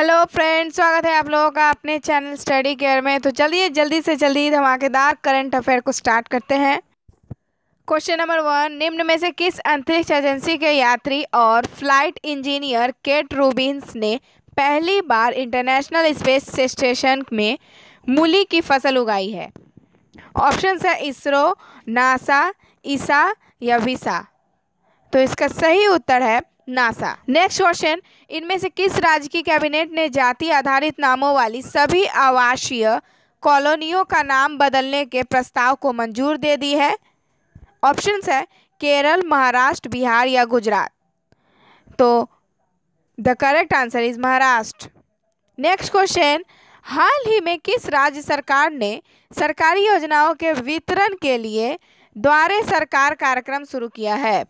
hello friends स्वागत है आप लोगों का अपने चैनल स्टडी केयर में तो चलिए जल्दी से जल्दी धमाकेदार करंट अफेयर को स्टार्ट करते हैं क्वेश्चन नंबर वन निम्न में से किस अंतरिक्ष एजेंसी के यात्री और फ्लाइट इंजीनियर केट रूबिन्स ने पहली बार इंटरनेशनल स्पेस स्टेशन में मूली की फसल उगाई है ऑप्शन है इसरो नासा ईसा या विसा तो इसका सही उत्तर है नासा नेक्स्ट क्वेश्चन इनमें से किस राज्य की कैबिनेट ने जाति आधारित नामों वाली सभी आवासीय कॉलोनियों का नाम बदलने के प्रस्ताव को मंजूर दे दी है ऑप्शंस है केरल महाराष्ट्र बिहार या गुजरात तो the correct answer is Maharashtra next question हाल ही में किस राज्य सरकार ने सरकारी योजनाओं के वितरण के लिए द्वारे सरकार कार्यक्रम शुरू किया है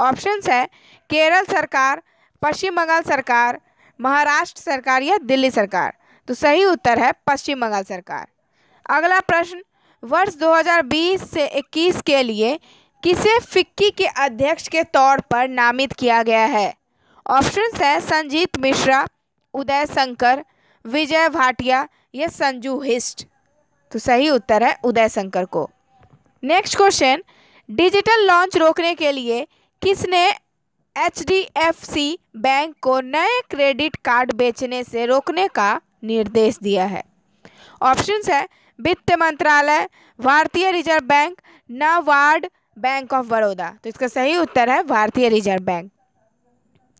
ऑप्शंस है केरल सरकार पश्चिम बंगाल सरकार महाराष्ट्र सरकार या दिल्ली सरकार तो सही उत्तर है पश्चिम बंगाल सरकार अगला प्रश्न वर्ष 2020 से 21 के लिए किसे फिक्की के अध्यक्ष के तौर पर नामित किया गया है ऑप्शंस है संजीत मिश्रा उदय शंकर विजय भाटिया या संजू हिस्ट तो सही उत्तर है उदय शंकर को नेक्स्ट क्वेश्चन डिजिटल लॉन्च रोकने के लिए किसने एच.डी.एफ.सी बैंक को नए क्रेडिट कार्ड बेचने से रोकने का निर्देश दिया है ऑप्शन है वित्त मंत्रालय भारतीय reserve bank NABARD bank of Baroda तो इसका सही उत्तर है भारतीय रिजर्व बैंक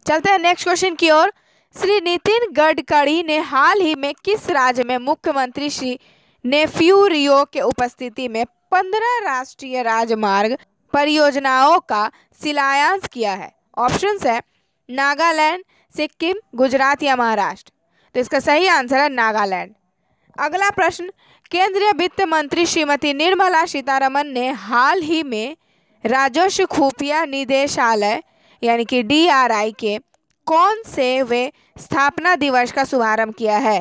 चलते हैं नेक्स्ट क्वेश्चन की ओर श्री नितिन गडकरी ने हाल ही में किस राज्य में मुख्यमंत्री श्री नेफ्यू रियो के उपस्थिति में पंद्रह राष्ट्रीय राजमार्ग परियोजनाओं का शिलान्यास किया है ऑप्शन है नागालैंड सिक्किम गुजरात या महाराष्ट्र तो इसका सही आंसर है नागालैंड अगला प्रश्न केंद्रीय वित्त मंत्री श्रीमती निर्मला सीतारमन ने हाल ही में राजस्व खुफिया निदेशालय यानी कि डीआरआई के कौन से वे स्थापना दिवस का शुभारंभ किया है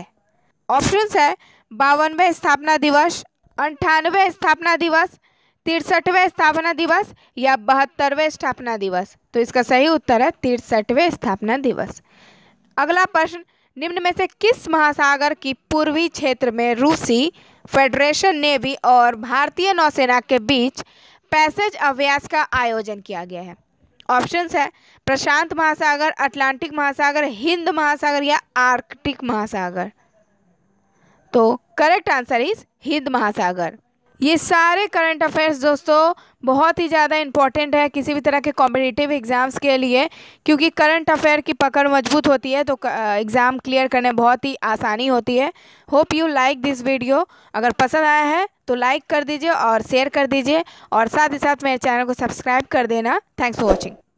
ऑप्शन है बावनवे स्थापना दिवस अंठानवे स्थापना दिवस तिरसठवें स्थापना दिवस या बहत्तरवें स्थापना दिवस तो इसका सही उत्तर है तिरसठवें स्थापना दिवस अगला प्रश्न निम्न में से किस महासागर की पूर्वी क्षेत्र में रूसी फेडरेशन नेवी और भारतीय नौसेना के बीच पैसेज अभ्यास का आयोजन किया गया है ऑप्शंस है प्रशांत महासागर अटलांटिक महासागर हिंद महासागर या आर्कटिक महासागर तो करेक्ट आंसर इज हिंद महासागर ये सारे करंट अफेयर्स दोस्तों बहुत ही ज़्यादा इंपॉर्टेंट है किसी भी तरह के कॉम्पिटिटिव एग्ज़ाम्स के लिए क्योंकि करंट अफेयर की पकड़ मजबूत होती है तो एग्ज़ाम क्लियर करने बहुत ही आसानी होती है hope you like this video अगर पसंद आया है तो लाइक कर दीजिए और शेयर कर दीजिए और साथ ही साथ मेरे चैनल को सब्सक्राइब कर देना थैंक्स फॉर वॉचिंग